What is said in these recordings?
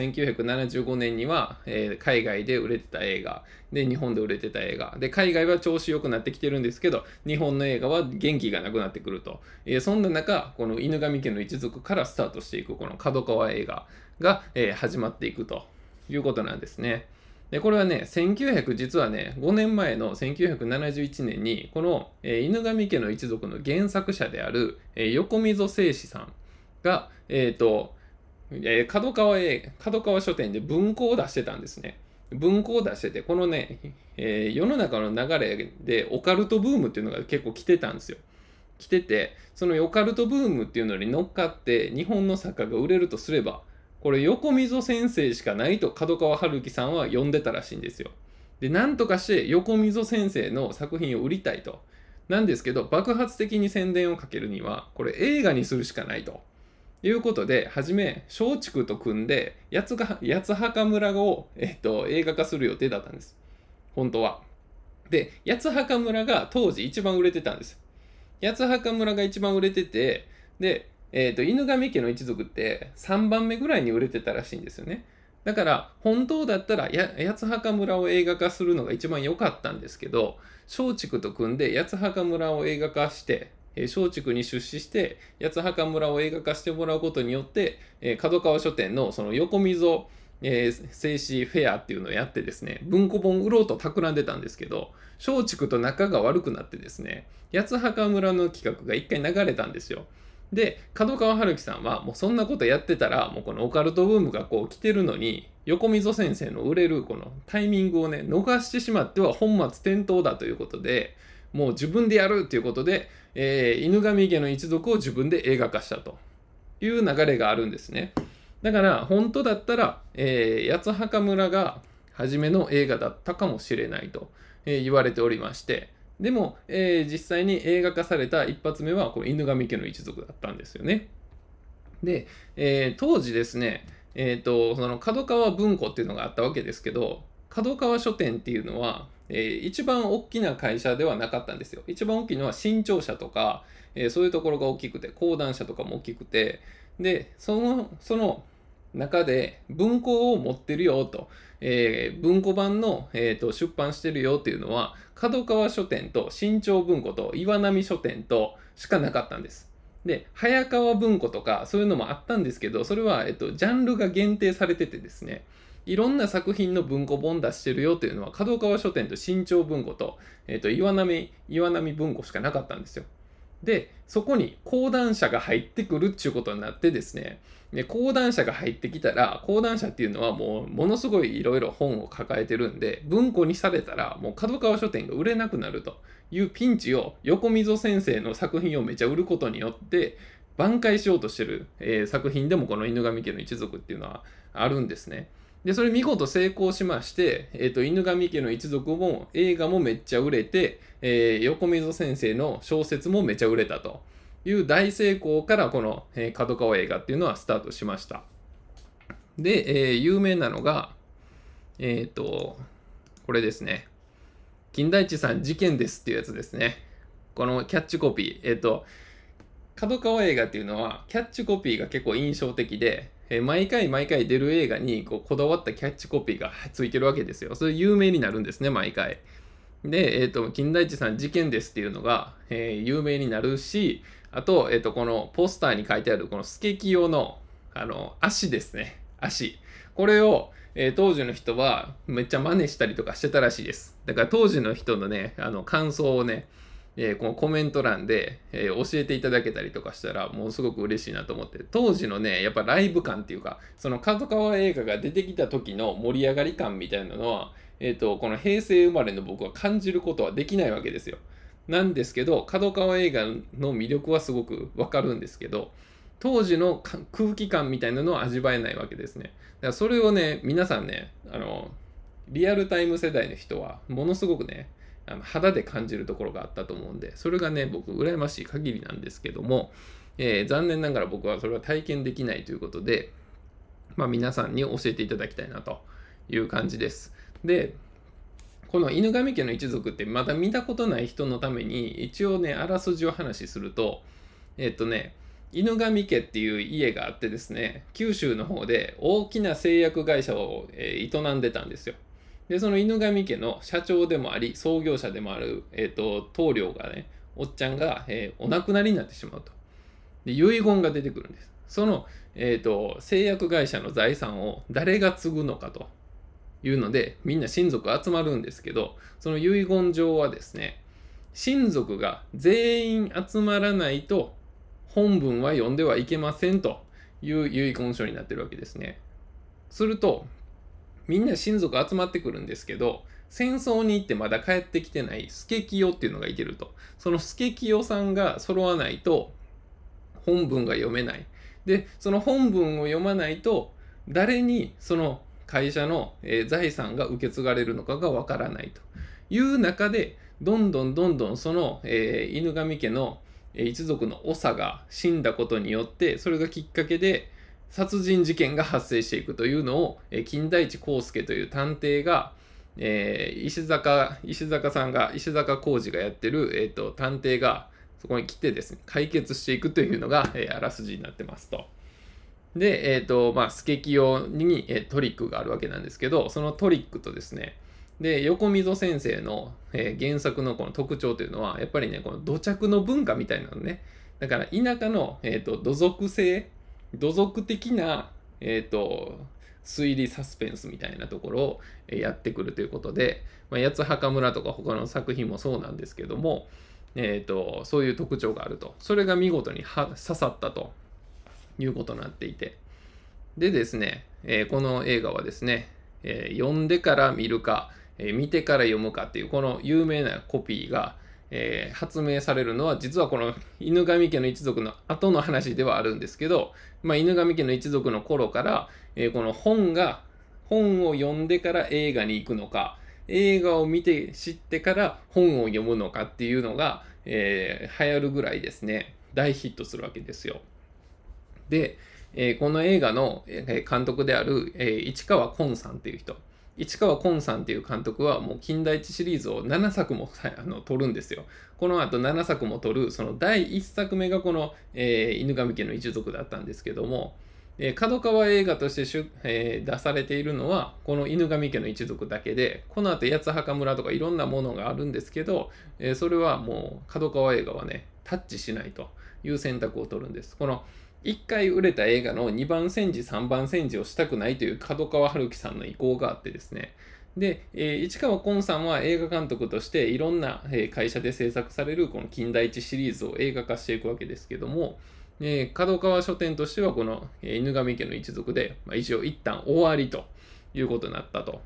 1975年には、えー、海外で売れてた映画で日本で売れてた映画で海外は調子良くなってきてるんですけど日本の映画は元気がなくなってくると、えー、そんな中この犬神家の一族からスタートしていくこの角川映画が、えー、始まっていくということなんですね。でこれはね1900実はね5年前の1971年にこの、えー、犬神家の一族の原作者である、えー、横溝正史さんがえっ、ー、とえー、角川へ、角川書店で文庫を出してたんですね。文庫を出してて、このね、えー、世の中の流れでオカルトブームっていうのが結構来てたんですよ。来てて、そのオカルトブームっていうのに乗っかって日本の作家が売れるとすれば、これ横溝先生しかないと角川春樹さんは呼んでたらしいんですよ。で、なんとかして横溝先生の作品を売りたいと。なんですけど、爆発的に宣伝をかけるには、これ映画にするしかないと。いうことで、はじめ、松竹と組んで、八つ墓村を、えっと、映画化する予定だったんです。本当は。で、八墓村が当時一番売れてたんです。八墓村が一番売れてて、で、えっ、ー、と、犬神家の一族って3番目ぐらいに売れてたらしいんですよね。だから、本当だったら、八墓村を映画化するのが一番良かったんですけど、松竹と組んで八墓村を映画化して、え松竹に出資して、八墓村を映画化してもらうことによって、え角川書店のその横溝、えー、静止フェアっていうのをやってですね、文庫本売ろうと企んでたんですけど、松竹と仲が悪くなってですね、八墓村の企画が一回流れたんですよ。で、角川春樹さんは、もうそんなことやってたら、もうこのオカルトブームがこう来てるのに、横溝先生の売れるこのタイミングをね、逃してしまっては本末転倒だということで、もう自分でやるということで、えー、犬神家の一族を自分で映画化したという流れがあるんですね。だから本当だったら、えー、八墓村が初めの映画だったかもしれないと、えー、言われておりましてでも、えー、実際に映画化された一発目はこの犬神家の一族だったんですよね。で、えー、当時ですね、えーとその角川文庫っていうのがあったわけですけど角川書店っていうのはえー、一番大きな会社ではなかったんですよ。一番大きいのは新潮社とか、えー、そういうところが大きくて、講談社とかも大きくて、で、その、その中で文庫を持ってるよと、えー、文庫版の、えーと、出版してるよっていうのは、角川書店と新潮文庫と岩波書店としかなかったんです。で、早川文庫とかそういうのもあったんですけど、それは、えっと、ジャンルが限定されててですね、いろんな作品の文庫本出してるよというのは、角川書店と新潮文庫と、えっ、ー、と、岩波、岩波文庫しかなかったんですよ。で、そこに講談社が入ってくるっていうことになってですね、で講談社が入ってきたら、講談社っていうのはもうものすごいいろいろ本を抱えてるんで、文庫にされたらもう角川書店が売れなくなるというピンチを横溝先生の作品をめちゃ売ることによって、挽回しようとしてる、えー、作品でもこの犬神家の一族っていうのはあるんですね。で、それ見事成功しまして、えっ、ー、と、犬神家の一族も映画もめっちゃ売れて、えー、横溝先生の小説もめちゃ売れたという大成功から、この、えー、角川映画っていうのはスタートしました。で、えー、有名なのが、えっ、ー、と、これですね。金田一さん事件ですっていうやつですね。このキャッチコピー。えっ、ー、と、角川映画っていうのはキャッチコピーが結構印象的で、えー、毎回毎回出る映画にこうこだわったキャッチコピーが ついてるわけですよ。それ有名になるんですね、毎回。で、えっ、ー、と、金田一さん事件ですっていうのが、えー、有名になるし、あと、えっ、ー、と、このポスターに書いてあるこのスケキ用の、あの、足ですね。足。これを、えー、当時の人はめっちゃ真似したりとかしてたらしいです。だから当時の人のね、あの、感想をね、えー、このコメント欄で、えー、教えていただけたりとかしたら、もうすごく嬉しいなと思って、当時のね、やっぱライブ感っていうか、その角川映画が出てきた時の盛り上がり感みたいなのは、えっ、ー、と、この平成生まれの僕は感じることはできないわけですよ。なんですけど、角川映画の魅力はすごくわかるんですけど、当時の空気感みたいなのは味わえないわけですね。だからそれをね、皆さんね、あの、リアルタイム世代の人は、ものすごくね、あの肌で感じるところがあったと思うんで、それがね、僕、羨ましい限りなんですけども、えー、残念ながら僕はそれは体験できないということで、まあ、皆さんに教えていただきたいなという感じです。で、この犬神家の一族ってまだ見たことない人のために、一応ね、あらすじを話しすると、えっとね、犬神家っていう家があってですね、九州の方で大きな製薬会社を営んでたんですよ。で、その犬神家の社長でもあり、創業者でもある、えっ、ー、と、棟梁がね、おっちゃんが、えー、お亡くなりになってしまうと。で、遺言が出てくるんです。その、えっ、ー、と、製薬会社の財産を誰が継ぐのかというので、みんな親族集まるんですけど、その遺言状はですね、親族が全員集まらないと本文は読んではいけませんという遺言書になってるわけですね。すると、みんな親族集まってくるんですけど、戦争に行ってまだ帰ってきてない助清っていうのがいてると。その助清さんが揃わないと、本文が読めない。で、その本文を読まないと、誰にその会社の財産が受け継がれるのかがわからないという中で、どんどんどんどんその、えー、犬神家の一族の長が死んだことによって、それがきっかけで、殺人事件が発生していくというのを、え金田一耕助という探偵が、えー、石坂石坂さんが石坂浩二がやってる、えーと、探偵がそこに来てですね解決していくというのが、えー、あらすじになってますと。で、えっ、ー、とまあ、スケキ用に、えトリックがあるわけなんですけどそのトリックとですねで横溝先生の、え原作のこの特徴というのはやっぱりねこの土着の文化みたいなのねだから田舎の、えーと、と土俗性土俗的な、えっ、ー、と、推理サスペンスみたいなところをやってくるということで、まあ、八つ墓村とか他の作品もそうなんですけども、えっ、ー、と、そういう特徴があると。それが見事に刺さったということになっていて。でですね、えー、この映画はですね、えー、読んでから見るか、えー、見てから読むかっていうこの有名なコピーが、えー、発明されるのは実はこの犬神家の一族の後の話ではあるんですけど、まあ、犬神家の一族の頃から、えー、この本が本を読んでから映画に行くのか映画を見て知ってから本を読むのかっていうのが、えー、流行るぐらいですね大ヒットするわけですよ。で、えこの映画の監督である、え市川崑さんっていう人。市川崑さんっていう監督はもう近代一シリーズを7作もあの撮るんですよ。この後7作も撮る、その第1作目がこの、えー、犬神家の一族だったんですけども、え角川映画としてえー、出されているのはこの犬神家の一族だけでこの後八墓村とかいろんなものがあるんですけど、えー、それはもう角川映画はねタッチしないという選択を取るんですこの、1回売れた映画の2番煎じ3番煎じをしたくないという角川春樹さんの意向があってですねで、えー、市川崑さんは映画監督としていろんな会社で制作されるこの近代一シリーズを映画化していくわけですけども、えー、角川書店としてはこの犬神家の一族で、まあ、一応一旦終わりということになったと。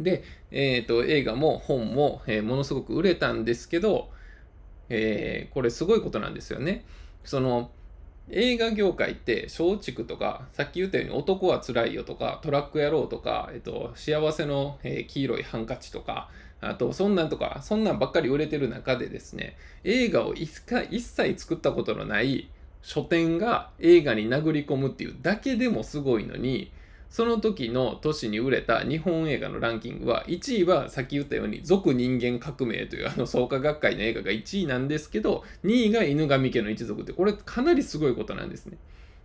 で、えーと映画も本も、えー、ものすごく売れたんですけど、えー、これすごいことなんですよね。その映画業界って松竹とかさっき言ったように「男はつらいよ」とか「トラック野郎」とか、えっと「幸せの、え黄色いハンカチ」とかあとそんなんとかそんなんばっかり売れてる中でですね映画を一切作ったことのない書店が映画に殴り込むっていうだけでもすごいのにその時の年に売れた日本映画のランキングは、1位はさっき言ったように、俗人間革命という あの創価学会の映画が1位なんですけど、2位が犬神家の一族って、これかなりすごいことなんですね。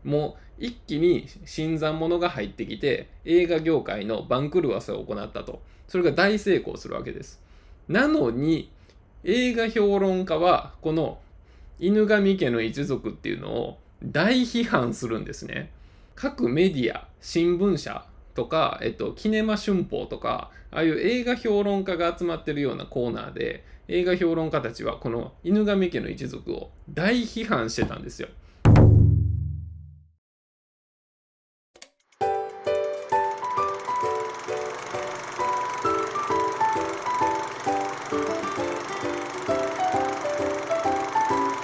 もう一気に新参者が入ってきて、映画業界の番狂わせを行ったと。それが大成功するわけです。なのに、映画評論家は、この犬神家の一族っていうのを大批判するんですね。各メディア、新聞社とか、えっと、キネマ旬報とか、ああいう映画評論家が集まってるようなコーナーで、映画評論家たちはこの犬神家の一族を大批判してたんですよ。